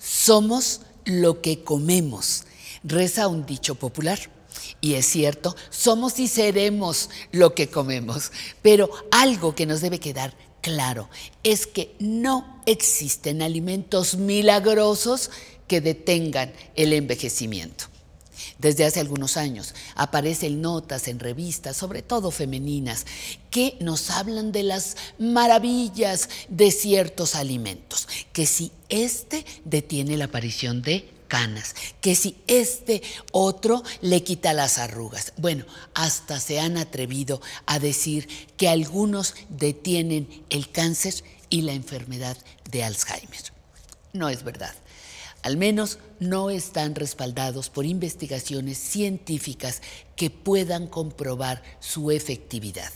somos lo que comemos, reza un dicho popular. Y es cierto, somos y seremos lo que comemos. Pero algo que nos debe quedar claro es que no existen alimentos milagrosos que detengan el envejecimiento desde hace algunos años. Aparecen notas en revistas, sobre todo femeninas, que nos hablan de las maravillas de ciertos alimentos, que si este detiene la aparición de canas, que si este otro le quita las arrugas. Bueno, hasta se han atrevido a decir que algunos detienen el cáncer y la enfermedad de Alzheimer. No es verdad. Al menos no están respaldados por investigaciones científicas que puedan comprobar su efectividad.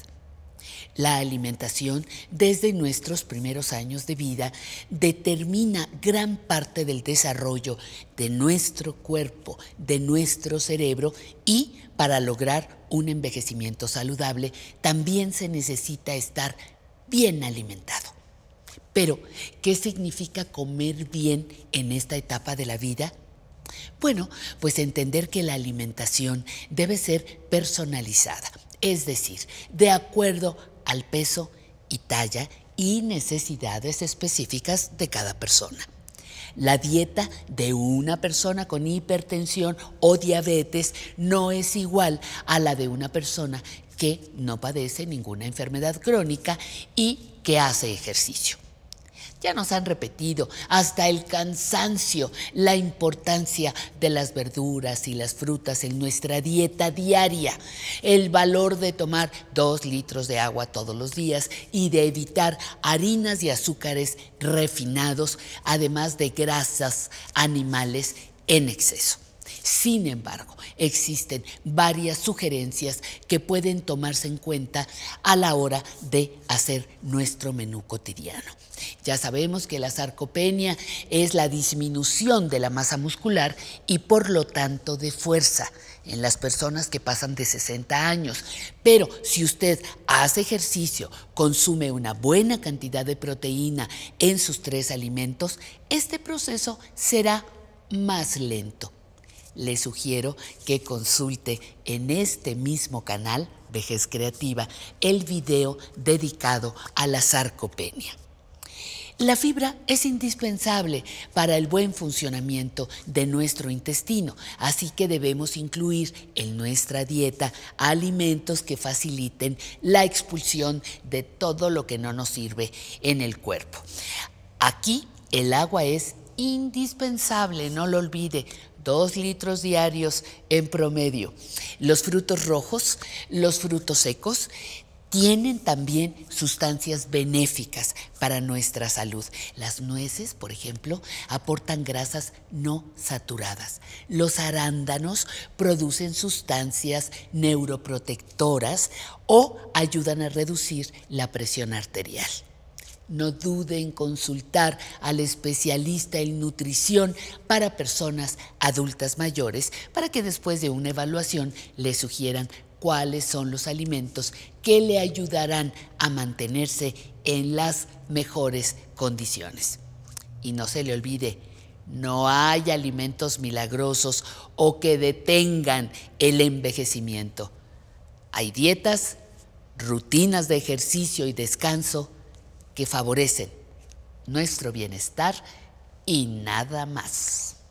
La alimentación desde nuestros primeros años de vida determina gran parte del desarrollo de nuestro cuerpo, de nuestro cerebro y para lograr un envejecimiento saludable también se necesita estar bien alimentado. Pero, ¿qué significa comer bien en esta etapa de la vida? Bueno, pues entender que la alimentación debe ser personalizada, es decir, de acuerdo al peso y talla y necesidades específicas de cada persona. La dieta de una persona con hipertensión o diabetes no es igual a la de una persona que no padece ninguna enfermedad crónica y que hace ejercicio. Ya nos han repetido hasta el cansancio la importancia de las verduras y las frutas en nuestra dieta diaria, el valor de tomar dos litros de agua todos los días y de evitar harinas y azúcares refinados, además de grasas animales en exceso. Sin embargo, existen varias sugerencias que pueden tomarse en cuenta a la hora de hacer nuestro menú cotidiano. Ya sabemos que la sarcopenia es la disminución de la masa muscular y por lo tanto de fuerza en las personas que pasan de 60 años. Pero si usted hace ejercicio, consume una buena cantidad de proteína en sus tres alimentos, este proceso será más lento. Le sugiero que consulte en este mismo canal, Vejez Creativa, el video dedicado a la sarcopenia. La fibra es indispensable para el buen funcionamiento de nuestro intestino, así que debemos incluir en nuestra dieta alimentos que faciliten la expulsión de todo lo que no nos sirve en el cuerpo. Aquí el agua es indispensable, no lo olvide, dos litros diarios en promedio. Los frutos rojos, los frutos secos, tienen también sustancias benéficas para nuestra salud. Las nueces, por ejemplo, aportan grasas no saturadas. Los arándanos producen sustancias neuroprotectoras o ayudan a reducir la presión arterial. No duden en consultar al especialista en nutrición para personas adultas mayores para que después de una evaluación le sugieran cuáles son los alimentos que le ayudarán a mantenerse en las mejores condiciones. Y no se le olvide, no hay alimentos milagrosos o que detengan el envejecimiento. Hay dietas, rutinas de ejercicio y descanso que favorecen nuestro bienestar y nada más.